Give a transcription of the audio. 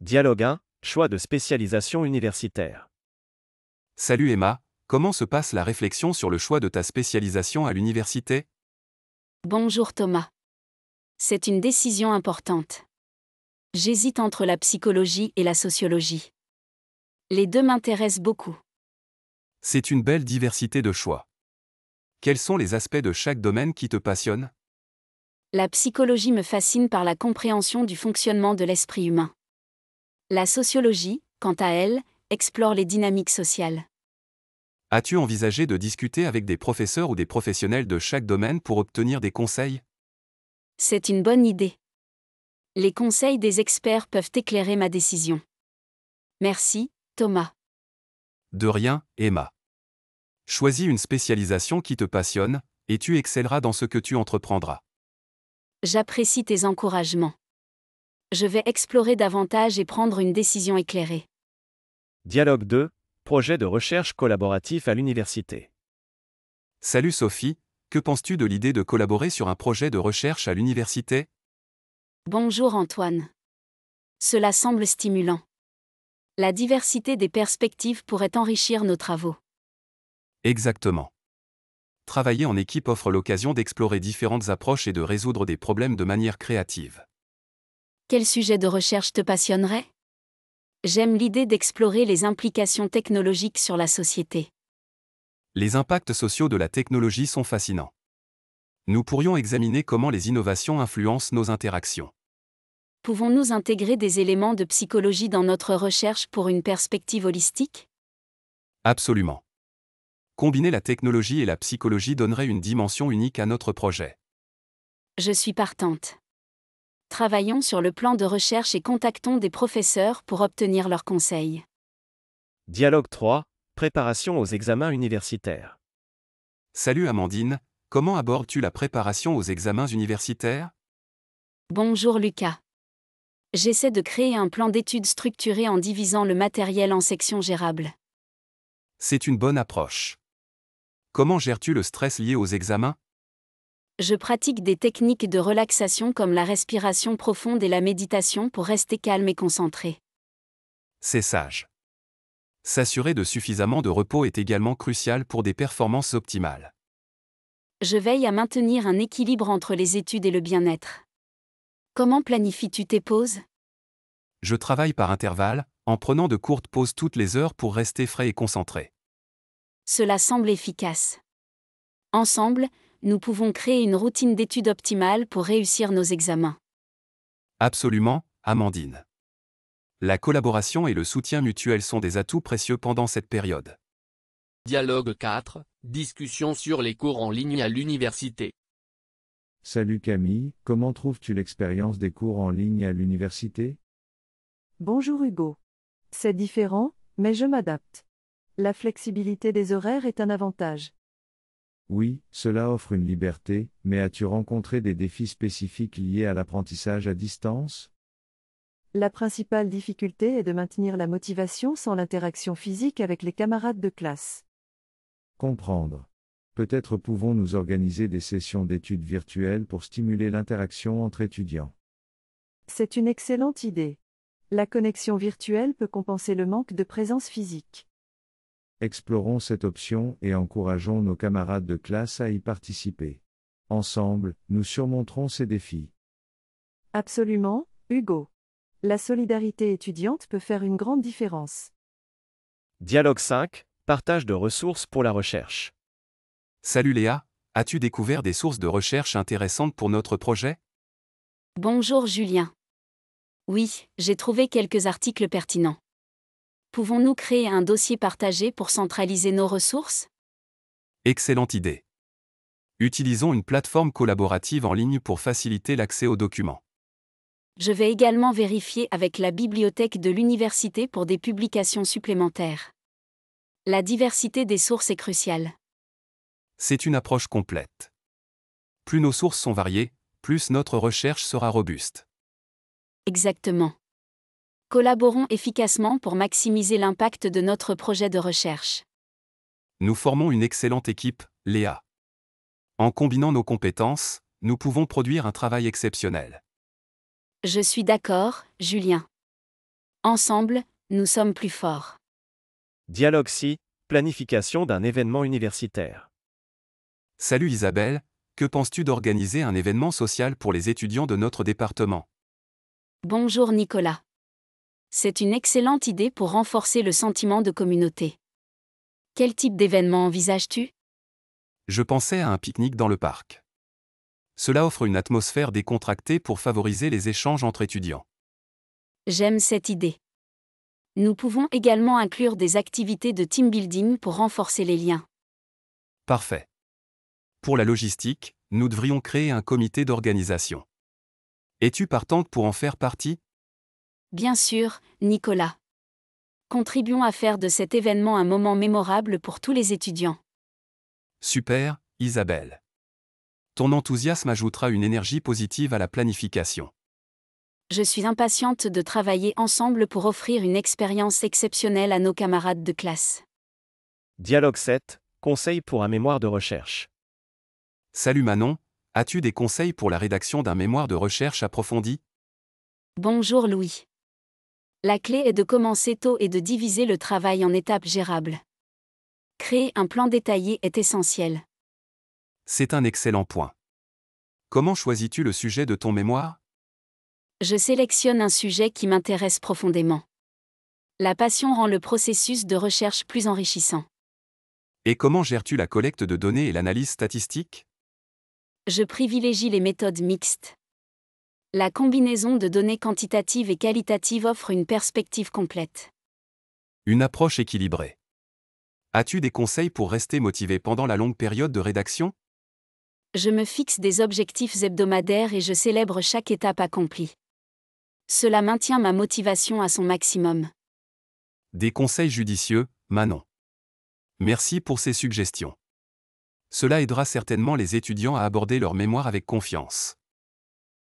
Dialogue 1, choix de spécialisation universitaire. Salut Emma, comment se passe la réflexion sur le choix de ta spécialisation à l'université Bonjour Thomas. C'est une décision importante. J'hésite entre la psychologie et la sociologie. Les deux m'intéressent beaucoup. C'est une belle diversité de choix. Quels sont les aspects de chaque domaine qui te passionnent La psychologie me fascine par la compréhension du fonctionnement de l'esprit humain. La sociologie, quant à elle, explore les dynamiques sociales. As-tu envisagé de discuter avec des professeurs ou des professionnels de chaque domaine pour obtenir des conseils C'est une bonne idée. Les conseils des experts peuvent éclairer ma décision. Merci, Thomas. De rien, Emma. Choisis une spécialisation qui te passionne, et tu excelleras dans ce que tu entreprendras. J'apprécie tes encouragements je vais explorer davantage et prendre une décision éclairée. Dialogue 2, projet de recherche collaboratif à l'université. Salut Sophie, que penses-tu de l'idée de collaborer sur un projet de recherche à l'université Bonjour Antoine. Cela semble stimulant. La diversité des perspectives pourrait enrichir nos travaux. Exactement. Travailler en équipe offre l'occasion d'explorer différentes approches et de résoudre des problèmes de manière créative. Quel sujet de recherche te passionnerait J'aime l'idée d'explorer les implications technologiques sur la société. Les impacts sociaux de la technologie sont fascinants. Nous pourrions examiner comment les innovations influencent nos interactions. Pouvons-nous intégrer des éléments de psychologie dans notre recherche pour une perspective holistique Absolument. Combiner la technologie et la psychologie donnerait une dimension unique à notre projet. Je suis partante travaillons sur le plan de recherche et contactons des professeurs pour obtenir leurs conseils. Dialogue 3. Préparation aux examens universitaires. Salut Amandine, comment abordes-tu la préparation aux examens universitaires Bonjour Lucas. J'essaie de créer un plan d'études structuré en divisant le matériel en sections gérables. C'est une bonne approche. Comment gères-tu le stress lié aux examens je pratique des techniques de relaxation comme la respiration profonde et la méditation pour rester calme et concentré. C'est sage. S'assurer de suffisamment de repos est également crucial pour des performances optimales. Je veille à maintenir un équilibre entre les études et le bien-être. Comment planifies-tu tes pauses Je travaille par intervalles, en prenant de courtes pauses toutes les heures pour rester frais et concentré. Cela semble efficace. Ensemble, nous pouvons créer une routine d'études optimale pour réussir nos examens. Absolument, Amandine. La collaboration et le soutien mutuel sont des atouts précieux pendant cette période. Dialogue 4, discussion sur les cours en ligne à l'université. Salut Camille, comment trouves-tu l'expérience des cours en ligne à l'université Bonjour Hugo. C'est différent, mais je m'adapte. La flexibilité des horaires est un avantage. Oui, cela offre une liberté, mais as-tu rencontré des défis spécifiques liés à l'apprentissage à distance La principale difficulté est de maintenir la motivation sans l'interaction physique avec les camarades de classe. Comprendre. Peut-être pouvons-nous organiser des sessions d'études virtuelles pour stimuler l'interaction entre étudiants. C'est une excellente idée. La connexion virtuelle peut compenser le manque de présence physique. Explorons cette option et encourageons nos camarades de classe à y participer. Ensemble, nous surmonterons ces défis. Absolument, Hugo. La solidarité étudiante peut faire une grande différence. Dialogue 5. Partage de ressources pour la recherche. Salut Léa, as-tu découvert des sources de recherche intéressantes pour notre projet Bonjour Julien. Oui, j'ai trouvé quelques articles pertinents. Pouvons-nous créer un dossier partagé pour centraliser nos ressources Excellente idée. Utilisons une plateforme collaborative en ligne pour faciliter l'accès aux documents. Je vais également vérifier avec la bibliothèque de l'université pour des publications supplémentaires. La diversité des sources est cruciale. C'est une approche complète. Plus nos sources sont variées, plus notre recherche sera robuste. Exactement. Collaborons efficacement pour maximiser l'impact de notre projet de recherche. Nous formons une excellente équipe, Léa. En combinant nos compétences, nous pouvons produire un travail exceptionnel. Je suis d'accord, Julien. Ensemble, nous sommes plus forts. Dialogue si, planification d'un événement universitaire. Salut Isabelle, que penses-tu d'organiser un événement social pour les étudiants de notre département Bonjour Nicolas. C'est une excellente idée pour renforcer le sentiment de communauté. Quel type d'événement envisages-tu Je pensais à un pique-nique dans le parc. Cela offre une atmosphère décontractée pour favoriser les échanges entre étudiants. J'aime cette idée. Nous pouvons également inclure des activités de team building pour renforcer les liens. Parfait. Pour la logistique, nous devrions créer un comité d'organisation. Es-tu partante pour en faire partie Bien sûr, Nicolas. Contribuons à faire de cet événement un moment mémorable pour tous les étudiants. Super, Isabelle. Ton enthousiasme ajoutera une énergie positive à la planification. Je suis impatiente de travailler ensemble pour offrir une expérience exceptionnelle à nos camarades de classe. Dialogue 7, conseils pour un mémoire de recherche. Salut Manon, as-tu des conseils pour la rédaction d'un mémoire de recherche approfondi Bonjour Louis. La clé est de commencer tôt et de diviser le travail en étapes gérables. Créer un plan détaillé est essentiel. C'est un excellent point. Comment choisis-tu le sujet de ton mémoire Je sélectionne un sujet qui m'intéresse profondément. La passion rend le processus de recherche plus enrichissant. Et comment gères-tu la collecte de données et l'analyse statistique Je privilégie les méthodes mixtes la combinaison de données quantitatives et qualitatives offre une perspective complète. Une approche équilibrée. As-tu des conseils pour rester motivé pendant la longue période de rédaction Je me fixe des objectifs hebdomadaires et je célèbre chaque étape accomplie. Cela maintient ma motivation à son maximum. Des conseils judicieux, Manon. Merci pour ces suggestions. Cela aidera certainement les étudiants à aborder leur mémoire avec confiance.